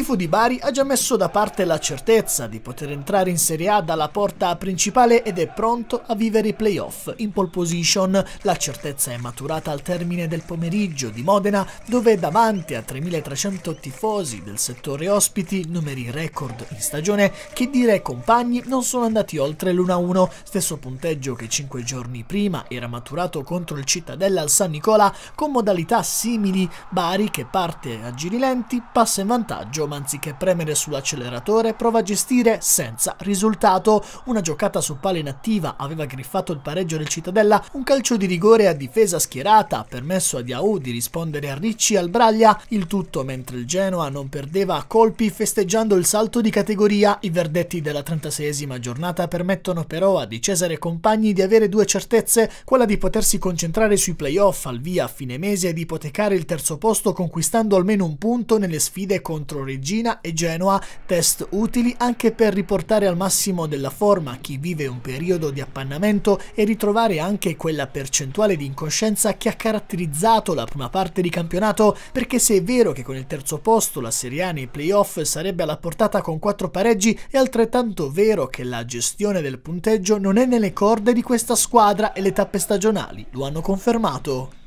tifo di Bari ha già messo da parte la certezza di poter entrare in Serie A dalla porta principale ed è pronto a vivere i playoff in pole position. La certezza è maturata al termine del pomeriggio di Modena, dove davanti a 3.300 tifosi del settore ospiti, numeri record in stagione, che dire compagni non sono andati oltre l'1-1, stesso punteggio che 5 giorni prima era maturato contro il Cittadella al San Nicola con modalità simili. Bari che parte a giri lenti, passa in vantaggio Random anziché premere sull'acceleratore prova a gestire senza risultato. Una giocata su palla inattiva aveva griffato il pareggio del Cittadella, un calcio di rigore a difesa schierata ha permesso a Diaou di rispondere a Ricci al Braglia, il tutto mentre il Genoa non perdeva a colpi festeggiando il salto di categoria. I verdetti della 36esima giornata permettono però a Di Cesare compagni di avere due certezze, quella di potersi concentrare sui playoff al via a fine mese e di ipotecare il terzo posto conquistando almeno un punto nelle sfide contro il Regina e Genoa, test utili anche per riportare al massimo della forma chi vive un periodo di appannamento e ritrovare anche quella percentuale di incoscienza che ha caratterizzato la prima parte di campionato, perché se è vero che con il terzo posto la Serie A nei playoff sarebbe alla portata con quattro pareggi, è altrettanto vero che la gestione del punteggio non è nelle corde di questa squadra e le tappe stagionali lo hanno confermato.